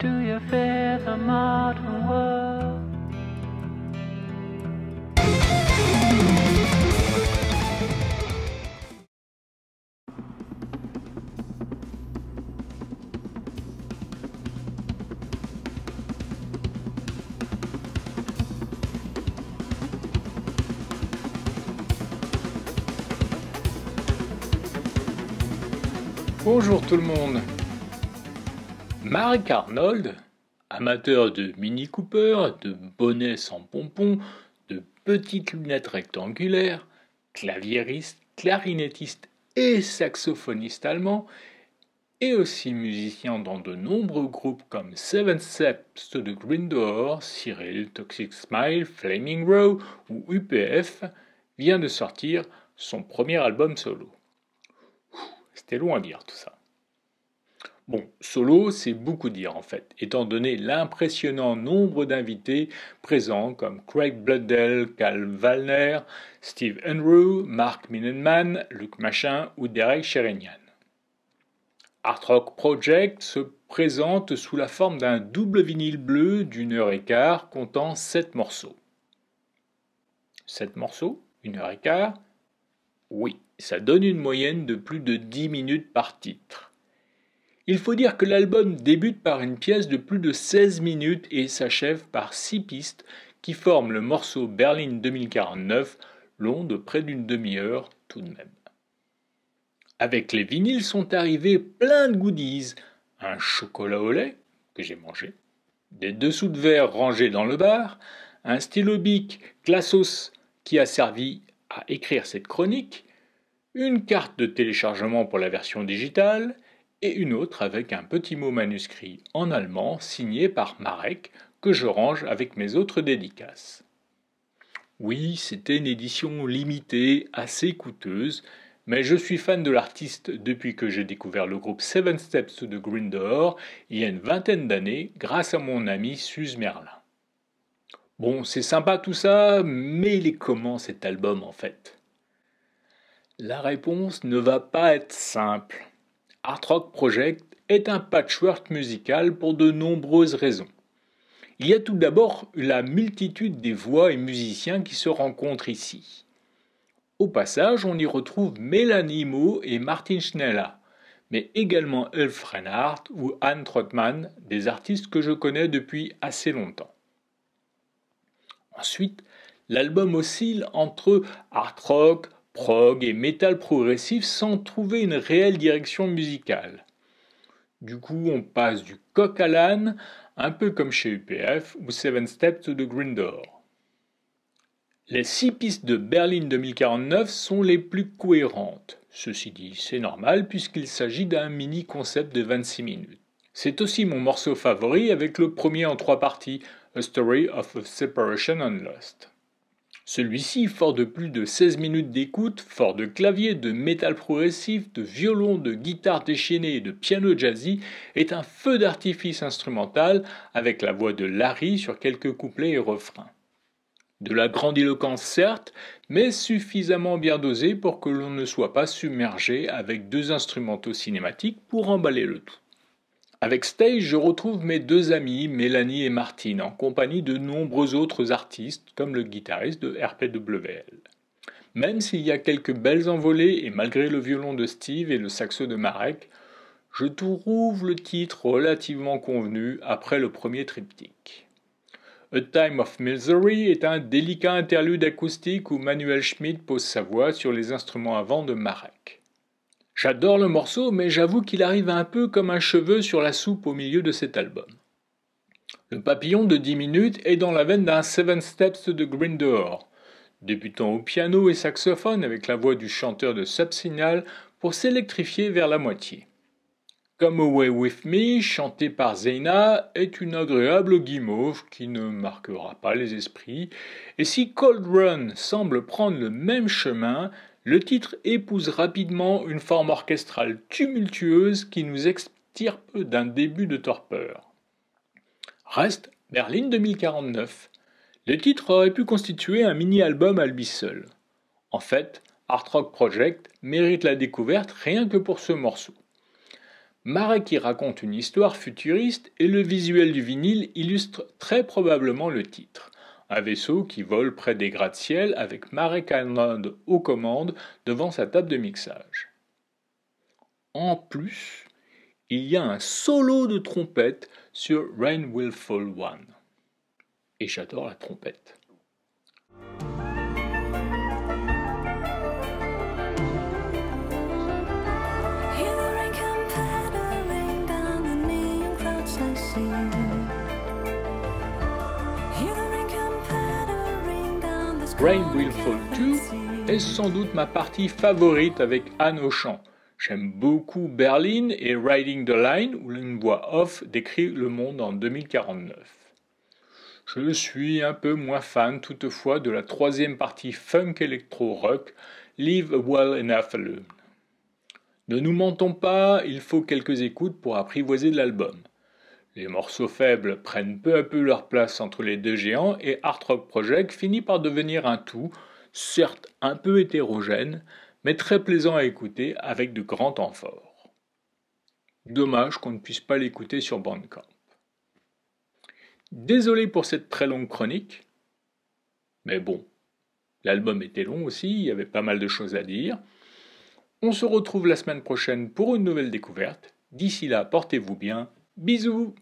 do you fear the modern world? Bonjour tout le monde Mark Arnold, amateur de Mini Cooper, de bonnets sans pompons, de petites lunettes rectangulaires, claviériste, clarinettiste et saxophoniste allemand, et aussi musicien dans de nombreux groupes comme Seven Steps to the Green Door, Cyril, Toxic Smile, Flaming Row ou UPF, vient de sortir son premier album solo. C'était long à dire tout ça. Bon, solo, c'est beaucoup dire en fait, étant donné l'impressionnant nombre d'invités présents comme Craig blooddell, Cal Valner, Steve Unruh, Mark Minenman, Luc Machin ou Derek Sherinian. Art Rock Project se présente sous la forme d'un double vinyle bleu d'une heure et quart comptant 7 morceaux. 7 morceaux Une heure et quart Oui, ça donne une moyenne de plus de 10 minutes par titre. Il faut dire que l'album débute par une pièce de plus de 16 minutes et s'achève par 6 pistes qui forment le morceau Berlin 2049, long de près d'une demi-heure tout de même. Avec les vinyles sont arrivés plein de goodies, un chocolat au lait que j'ai mangé, des dessous de verre rangés dans le bar, un stylo bic Classos qui a servi à écrire cette chronique, une carte de téléchargement pour la version digitale, et une autre avec un petit mot manuscrit en allemand signé par Marek que je range avec mes autres dédicaces. Oui, c'était une édition limitée, assez coûteuse, mais je suis fan de l'artiste depuis que j'ai découvert le groupe Seven Steps de the Green Door il y a une vingtaine d'années grâce à mon ami Suze Merlin. Bon, c'est sympa tout ça, mais il est comment cet album en fait La réponse ne va pas être simple. Art Rock Project est un patchwork musical pour de nombreuses raisons. Il y a tout d'abord la multitude des voix et musiciens qui se rencontrent ici. Au passage, on y retrouve Mélanie Mo et Martin Schneller, mais également Ulf Reinhardt ou Anne Trottmann, des artistes que je connais depuis assez longtemps. Ensuite, l'album oscille entre art rock, prog et metal progressif sans trouver une réelle direction musicale. Du coup, on passe du coq à l'âne, un peu comme chez UPF ou Seven Steps to the Green Door. Les six pistes de Berlin 2049 sont les plus cohérentes. Ceci dit, c'est normal puisqu'il s'agit d'un mini concept de 26 minutes. C'est aussi mon morceau favori avec le premier en trois parties, A Story of a Separation and Lost. Celui-ci, fort de plus de 16 minutes d'écoute, fort de clavier, de métal progressif, de violon, de guitare déchaînée et de piano jazzy, est un feu d'artifice instrumental avec la voix de Larry sur quelques couplets et refrains. De la grandiloquence certes, mais suffisamment bien dosée pour que l'on ne soit pas submergé avec deux instrumentaux cinématiques pour emballer le tout. Avec Stage, je retrouve mes deux amis, Mélanie et Martine, en compagnie de nombreux autres artistes, comme le guitariste de RPWL. Même s'il y a quelques belles envolées, et malgré le violon de Steve et le saxo de Marek, je trouve le titre relativement convenu après le premier triptyque. A Time of Misery est un délicat interlude acoustique où Manuel Schmidt pose sa voix sur les instruments à vent de Marek. J'adore le morceau, mais j'avoue qu'il arrive un peu comme un cheveu sur la soupe au milieu de cet album. Le papillon de 10 minutes est dans la veine d'un Seven Steps de Green Door, débutant au piano et saxophone avec la voix du chanteur de Sub-Signal pour s'électrifier vers la moitié. Come Away With Me, chanté par Zeina, est une agréable guimauve qui ne marquera pas les esprits, et si Cold Run semble prendre le même chemin, le titre épouse rapidement une forme orchestrale tumultueuse qui nous extirpe d'un début de torpeur. Reste Berlin 2049. Le titre aurait pu constituer un mini-album à seul. En fait, Art Rock Project mérite la découverte rien que pour ce morceau. Marek qui raconte une histoire futuriste et le visuel du vinyle illustre très probablement le titre un vaisseau qui vole près des gratte-ciel avec Marek Island aux commandes devant sa table de mixage. En plus, il y a un solo de trompette sur Rain Will Fall One. Et j'adore la trompette. Rain Will Fall 2 est sans doute ma partie favorite avec Anne Auchan. J'aime beaucoup Berlin et Riding the Line où une voix off décrit le monde en 2049. Je suis un peu moins fan toutefois de la troisième partie funk électro-rock, Live Well Enough Alone. Ne nous mentons pas, il faut quelques écoutes pour apprivoiser l'album. Les morceaux faibles prennent peu à peu leur place entre les deux géants et Art Rock Project finit par devenir un tout, certes un peu hétérogène, mais très plaisant à écouter avec de grands temps Dommage qu'on ne puisse pas l'écouter sur Bandcamp. Désolé pour cette très longue chronique, mais bon, l'album était long aussi, il y avait pas mal de choses à dire. On se retrouve la semaine prochaine pour une nouvelle découverte. D'ici là, portez-vous bien. Bisous